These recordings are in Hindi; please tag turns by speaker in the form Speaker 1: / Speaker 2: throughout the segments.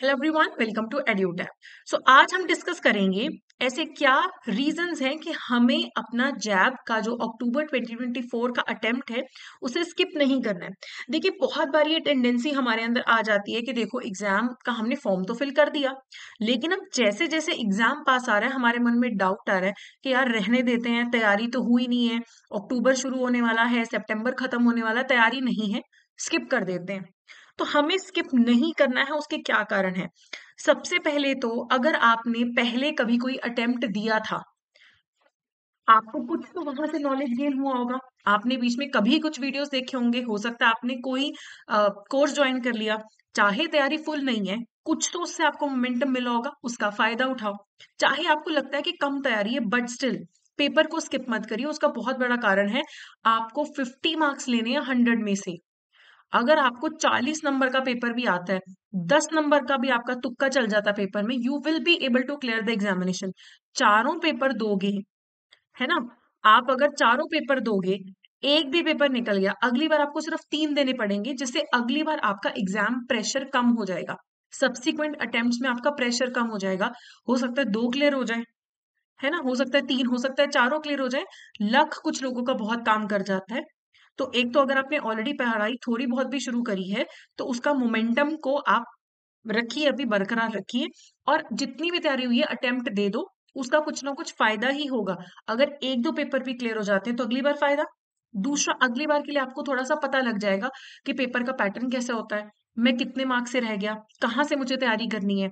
Speaker 1: Hello everyone welcome to Edutap so आज हम डिस्कस करेंगे ऐसे क्या रीजंस हैं कि हमें अपना जैब का जो अक्टूबर 2024 का अटेम्प्ट है उसे स्किप नहीं करना है देखिए बहुत बार ये टेंडेंसी हमारे अंदर आ जाती है कि देखो एग्जाम का हमने फॉर्म तो फिल कर दिया लेकिन अब जैसे जैसे एग्जाम पास आ रहा है हमारे मन में डाउट आ रहा है कि यार रहने देते हैं तैयारी तो हुई नहीं है अक्टूबर शुरू होने वाला है सेप्टेम्बर खत्म होने वाला तैयारी नहीं है स्किप कर देते हैं तो हमें स्किप नहीं करना है उसके क्या कारण है सबसे पहले तो अगर आपने पहले कभी कोई अटेम्प्ट दिया था आपको कुछ तो वहां से नॉलेज गेन हुआ होगा आपने बीच में कभी कुछ वीडियोस देखे होंगे हो सकता है आपने कोई कोर्स ज्वाइन कर लिया चाहे तैयारी फुल नहीं है कुछ तो उससे आपको मोमेंटम मिला होगा उसका फायदा उठाओ चाहे आपको लगता है कि कम तैयारी है बट स्टिल पेपर को स्किप मत करिए उसका बहुत बड़ा कारण है आपको 50 मार्क्स लेने हैं 100 में से अगर आपको 40 नंबर का पेपर भी आता है 10 नंबर का भी आपका तुक्का चल जाता है पेपर में you will be able to clear the examination चारों पेपर दोगे है ना आप अगर चारों पेपर दोगे एक भी पेपर निकल गया अगली बार आपको सिर्फ तीन देने पड़ेंगे जिससे अगली बार आपका एग्जाम प्रेशर कम हो जाएगा सब्सिक्वेंट अटेम्प्ट में आपका प्रेशर कम हो जाएगा हो सकता है दो क्लियर हो जाए है ना हो सकता है तीन हो सकता है चारों क्लियर हो जाए लक कुछ लोगों का बहुत काम कर जाता है तो एक तो अगर आपने ऑलरेडी पढ़ाई थोड़ी बहुत भी शुरू करी है तो उसका मोमेंटम को आप रखिए अभी बरकरार रखिए और जितनी भी तैयारी हुई है अटेम्प्ट दे दो उसका कुछ ना कुछ फायदा ही होगा अगर एक दो पेपर भी क्लियर हो जाते हैं तो अगली बार फायदा दूसरा अगली बार के लिए आपको थोड़ा सा पता लग जाएगा कि पेपर का पैटर्न कैसे होता है मैं हम्म। कितने मार्क्स से रह गया कहाँ से मुझे तैयारी करनी है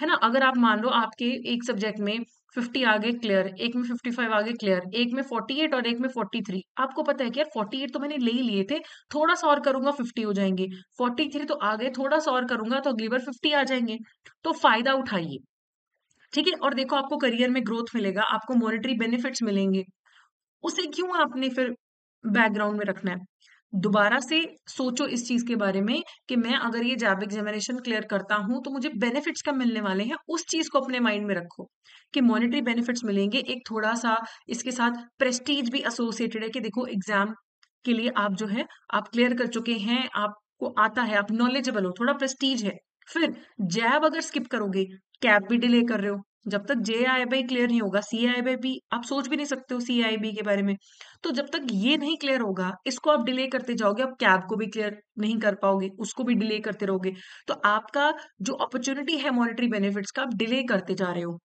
Speaker 1: है ना अगर आप मान लो आपके एक सब्जेक्ट में 50 आगे क्लियर एक में 55 फाइव आगे क्लियर एक में 48 और एक में 43 आपको पता है कि यार 48 तो मैंने ले ही लिए थे थोड़ा सा और करूंगा 50 हो जाएंगे 43 तो आ गए थोड़ा सा और करूंगा तो अगली बार फिफ्टी आ जाएंगे तो फायदा उठाइए ठीक है और देखो आपको करियर में ग्रोथ मिलेगा आपको मॉनिटरी बेनिफिट्स मिलेंगे उसे क्यों आपने फिर बैकग्राउंड में रखना है दोबारा से सोचो इस चीज के बारे में कि मैं अगर ये जैब एग्जामिनेशन क्लियर करता हूं तो मुझे बेनिफिट्स कब मिलने वाले हैं उस चीज को अपने माइंड में रखो कि मॉनेटरी बेनिफिट्स मिलेंगे एक थोड़ा सा इसके साथ प्रेस्टीज भी एसोसिएटेड है कि देखो एग्जाम के लिए आप जो है आप क्लियर कर चुके हैं आपको आता है आप नॉलेजेबल हो थोड़ा प्रेस्टीज है फिर जैब अगर स्किप करोगे कैब भी डिले कर रहे हो जब तक जे आई बाई क्लियर नहीं होगा सी आई बाई भी आप सोच भी नहीं सकते हो सी आई बी के बारे में तो जब तक ये नहीं क्लियर होगा इसको आप डिले करते जाओगे आप कैब को भी क्लियर नहीं कर पाओगे उसको भी डिले करते रहोगे तो आपका जो अपॉर्चुनिटी है मॉनिटरी बेनिफिट्स का आप डिले करते जा रहे हो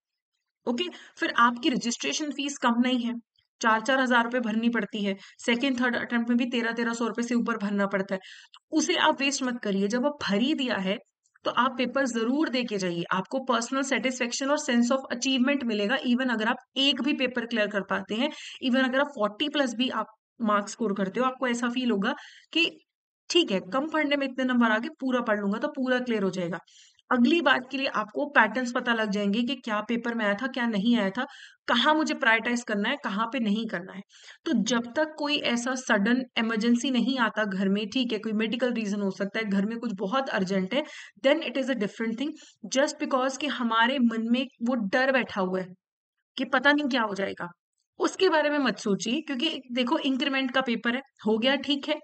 Speaker 1: ओके फिर आपकी रजिस्ट्रेशन फीस कम नहीं है चार चार हजार रुपए भरनी पड़ती है सेकेंड थर्ड अटेम्प्ट में भी तेरह तेरह सौ रुपए से ऊपर भरना पड़ता है तो उसे आप वेस्ट मत करिए जब आप भर ही दिया है तो आप पेपर जरूर दे के जाइए आपको पर्सनल सेटिस्फेक्शन और सेंस ऑफ अचीवमेंट मिलेगा इवन अगर आप एक भी पेपर क्लियर कर पाते हैं इवन अगर आप फोर्टी प्लस भी आप मार्क्स स्कोर करते हो आपको ऐसा फील होगा कि ठीक है कम पढ़ने में इतने नंबर आगे पूरा पढ़ लूंगा तो पूरा क्लियर हो जाएगा अगली बात के लिए आपको पैटर्न्स पता लग जाएंगे कि क्या पेपर में आया था क्या नहीं आया था कहाँ मुझे प्रायोरिटाइज करना है कहाँ पे नहीं करना है तो जब तक कोई ऐसा सडन इमरजेंसी नहीं आता घर में ठीक है कोई मेडिकल रीजन हो सकता है घर में कुछ बहुत अर्जेंट है then it is a different thing just because कि हमारे मन में वो डर बैठा हुआ है कि पता नहीं क्या हो जाएगा उसके बारे में मत सोचिए क्योंकि देखो इंक्रीमेंट का पेपर है हो गया ठीक है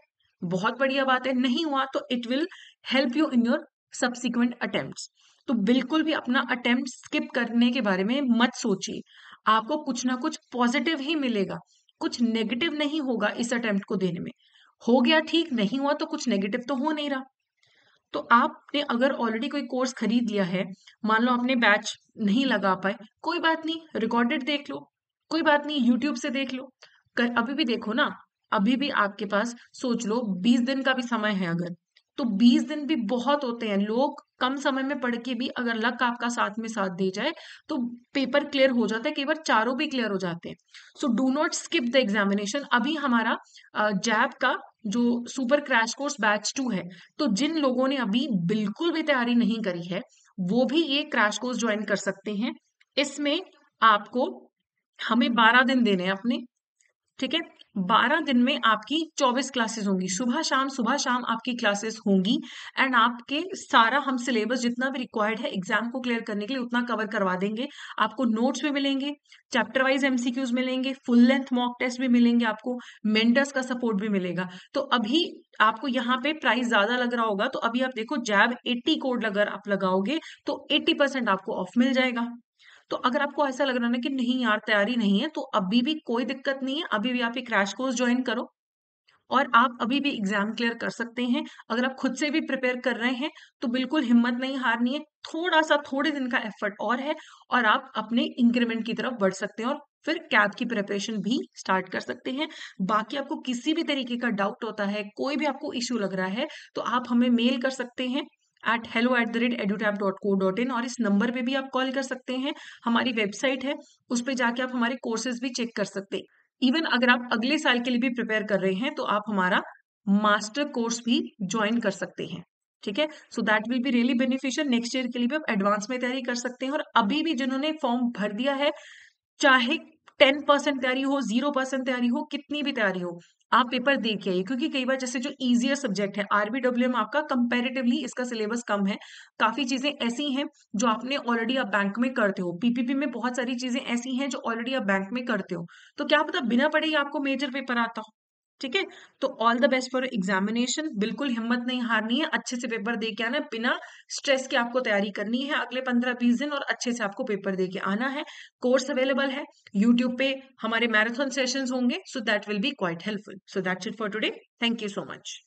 Speaker 1: बहुत बढ़िया बात है नहीं हुआ तो it will help you in your subsequent attempt तो बिल्कुल भी अपना अटेम्प्ट स्किप करने के बारे में मत सोचिए आपको कुछ ना कुछ पॉजिटिव ही मिलेगा कुछ नेगेटिव नहीं होगा इस अटेम्प्ट को देने में हो गया ठीक नहीं हुआ तो कुछ नेगेटिव तो हो नहीं रहा तो आपने अगर ऑलरेडी कोई कोर्स खरीद लिया है मान लो आपने बैच नहीं लगा पाए कोई बात नहीं रिकॉर्डेड देख लो कोई बात नहीं यूट्यूब से देख लो कर, अभी भी देखो ना अभी भी आपके पास सोच लो बीस दिन का भी समय है अगर तो 20 दिन भी बहुत होते हैं लोग कम समय में पढ़ के भी अगर लक आपका साथ में साथ दे जाए तो पेपर क्लियर हो जाता है कई बार चारों भी क्लियर हो जाते हैं so do not skip the examination अभी हमारा जैप का जो super crash course batch two है तो जिन लोगों ने अभी बिल्कुल भी तैयारी नहीं करी है वो भी ये क्रैश कोर्स ज्वाइन कर सकते हैं इसमें आपको हमें बारह दिन देने हैं अपने ठीक है हम्म। बारह दिन में आपकी चौबीस क्लासेस होंगी सुबह शाम सुबह शाम आपकी क्लासेस होंगी एंड आपके सारा हम सिलेबस जितना भी रिक्वायर्ड है एग्जाम को क्लियर करने के लिए उतना कवर करवा देंगे आपको नोट्स भी मिलेंगे चैप्टर वाइज एमसीक्यूज मिलेंगे फुल लेंथ मॉक टेस्ट भी मिलेंगे आपको मेंटर्स का सपोर्ट भी मिलेगा तो अभी आपको यहाँ पे प्राइस ज्यादा लग रहा होगा तो अभी आप देखो जैब एट्टी कोड अगर आप लगाओगे तो एट्टी परसेंट आपको ऑफ मिल जाएगा तो अगर आपको ऐसा लग रहा ना कि नहीं यार तैयारी नहीं है तो अभी भी कोई दिक्कत नहीं है अभी भी आप एक क्रैश कोर्स ज्वाइन करो और आप अभी भी एग्जाम क्लियर कर सकते हैं अगर आप खुद से भी प्रिपेयर कर रहे हैं तो बिल्कुल हिम्मत नहीं हारनी है थोड़ा सा थोड़े दिन का एफर्ट और है और आप अपने इंक्रीमेंट की तरफ बढ़ सकते हैं और फिर कैब की प्रिपरेशन भी स्टार्ट कर सकते हैं बाकी आपको किसी भी तरीके का डाउट होता है कोई भी आपको इश्यू लग रहा है तो आप हमें मेल कर सकते हैं at hello at the rate Edutap dot co dot in और इस नंबर पे भी आप कॉल कर सकते हैं हमारी वेबसाइट है उस पर जाके आप हमारे कोर्सेज भी चेक कर सकते हैं इवन अगर आप अगले साल के लिए भी प्रिपेयर कर रहे हैं तो आप हमारा मास्टर कोर्स भी ज्वाइन कर सकते हैं ठीक है so that will be really beneficial next year के लिए भी आप एडवांस में तैयारी कर सकते हैं और अभी भी जिन्होंने फॉर्म भर दिया है चाहे टेन परसेंट तैयारी हो जीरो परसेंट तैयारी हो कितनी भी तैयारी हो आप पेपर देख आइए क्योंकि कई बार जैसे जो इजियर सब्जेक्ट है आरबीडब्ल्यू में आपका कंपेरेटिवली इसका सिलेबस कम है काफी चीजें ऐसी हैं जो आपने ऑलरेडी आप बैंक में करते हो पीपीपी में बहुत सारी चीजें ऐसी हैं जो ऑलरेडी आप बैंक में करते हो तो क्या पता बिना पढ़े ही आपको मेजर पेपर आता हो ठीक है तो all the best for examination बिल्कुल हिम्मत नहीं हारनी है अच्छे से पेपर दे के आना बिना स्ट्रेस के आपको तैयारी करनी है अगले पंद्रह बीस दिन और अच्छे से आपको पेपर दे के आना है कोर्स अवेलेबल है यूट्यूब पे हमारे मैराथन सेशन होंगे so that will be quite helpful so that's it for today thank you so much